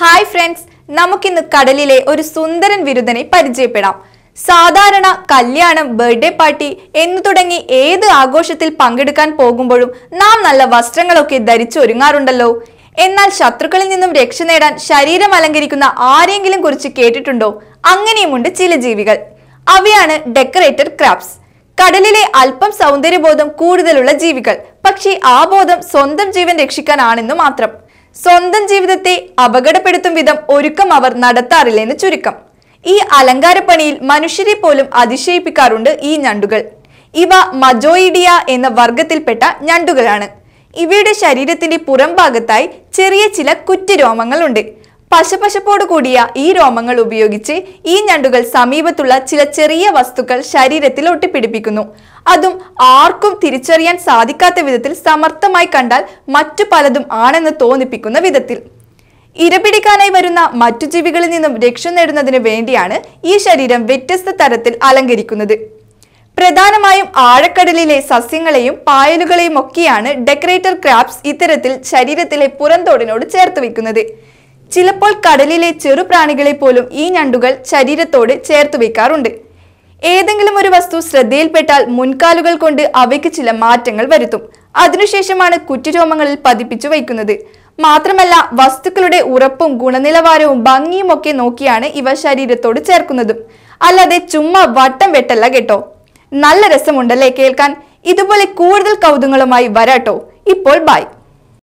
hi friends നമുക്കിന്ന് കടലിലെ ഒരു സുന്ദരൻ വിരുദ്ധനെ പരിചയപ്പെടാം സാധാരണ കല്യാണം ബർത്ത്ഡേ പാർട്ടി എന്നു തുടങ്ങി ഏത് ആഘോഷത്തിൽ പങ്കെടുക്കാൻ പോകുമ്പോഴും നാം നല്ല വസ്ത്രങ്ങളൊക്കെ ധരിച്ചൊരുങ്ങാറുണ്ടല്ലോ എന്നാൽ ശത്രുക്കളിൽ നിന്നും രക്ഷ നേടാൻ ശരീരം അലങ്കരിക്കുന്ന ആരെങ്കിലും കുറിച്ച് കേട്ടിട്ടുണ്ടോ അങ്ങനെയുമുണ്ട് ചില ജീവികൾ അവയാണ് ഡെക്കറേറ്റഡ് ക്രാബ്സ് കടലിലെ അല്പം സൗന്ദര്യബോധം കൂടുതലുള്ള ജീവികൾ പക്ഷേ ആ ബോധം സ്വന്തം ജീവൻ രക്ഷിക്കാനാണെന്ന് മാത്രം സ്വന്തം ജീവിതത്തെ അപകടപ്പെടുത്തും വിധം ഒരുക്കം അവർ നടത്താറില്ലെന്ന് ചുരുക്കം ഈ അലങ്കാരപ്പണിയിൽ മനുഷ്യരെ പോലും അതിശയിപ്പിക്കാറുണ്ട് ഈ ഞണ്ടുകൾ ഇവ മജോയിഡിയ എന്ന വർഗത്തിൽപ്പെട്ട ഞണ്ടുകളാണ് ഇവയുടെ ശരീരത്തിന്റെ പുറംഭാഗത്തായി ചെറിയ ചില കുറ്റരോമങ്ങളുണ്ട് പശപശപ്പോട് കൂടിയ ഈ രോമങ്ങൾ ഉപയോഗിച്ച് ഈ ഞണ്ടുകൾ സമീപത്തുള്ള ചില ചെറിയ വസ്തുക്കൾ ശരീരത്തിൽ ഒട്ടിപ്പിടിപ്പിക്കുന്നു അതും ആർക്കും തിരിച്ചറിയാൻ സാധിക്കാത്ത വിധത്തിൽ സമർത്ഥമായി കണ്ടാൽ മറ്റു പലതും ആണെന്ന് തോന്നിപ്പിക്കുന്ന വിധത്തിൽ ഇരപിടിക്കാനായി വരുന്ന മറ്റു ജീവികളിൽ നിന്നും രക്ഷ നേടുന്നതിന് വേണ്ടിയാണ് ഈ ശരീരം വ്യത്യസ്ത തരത്തിൽ അലങ്കരിക്കുന്നത് പ്രധാനമായും ആഴക്കടലിലെ സസ്യങ്ങളെയും പായലുകളെയും ഒക്കെയാണ് ഡെക്കറേറ്റർ ക്രാബ്സ് ഇത്തരത്തിൽ ശരീരത്തിലെ പുറന്തോടിനോട് ചേർത്ത് വെക്കുന്നത് ചിലപ്പോൾ കടലിലെ ചെറുപ്രാണികളെ പോലും ഈ ഞണ്ടുകൾ ശരീരത്തോട് ചേർത്ത് വയ്ക്കാറുണ്ട് ഏതെങ്കിലും ഒരു വസ്തു ശ്രദ്ധയിൽപ്പെട്ടാൽ മുൻകാലുകൾ കൊണ്ട് അവയ്ക്ക് ചില മാറ്റങ്ങൾ വരുത്തും അതിനുശേഷമാണ് കുറ്റുരോമങ്ങളിൽ പതിപ്പിച്ചു വയ്ക്കുന്നത് മാത്രമല്ല വസ്തുക്കളുടെ ഉറപ്പും ഗുണനിലവാരവും ഭംഗിയും ഒക്കെ നോക്കിയാണ് ഇവ ശരീരത്തോട് ചേർക്കുന്നതും അല്ലാതെ ചുമ്മാ വട്ടം വെട്ടല്ല കേട്ടോ നല്ല രസമുണ്ടല്ലേ കേൾക്കാൻ ഇതുപോലെ കൂടുതൽ കൗതുകങ്ങളുമായി വരാട്ടോ ഇപ്പോൾ ബൈ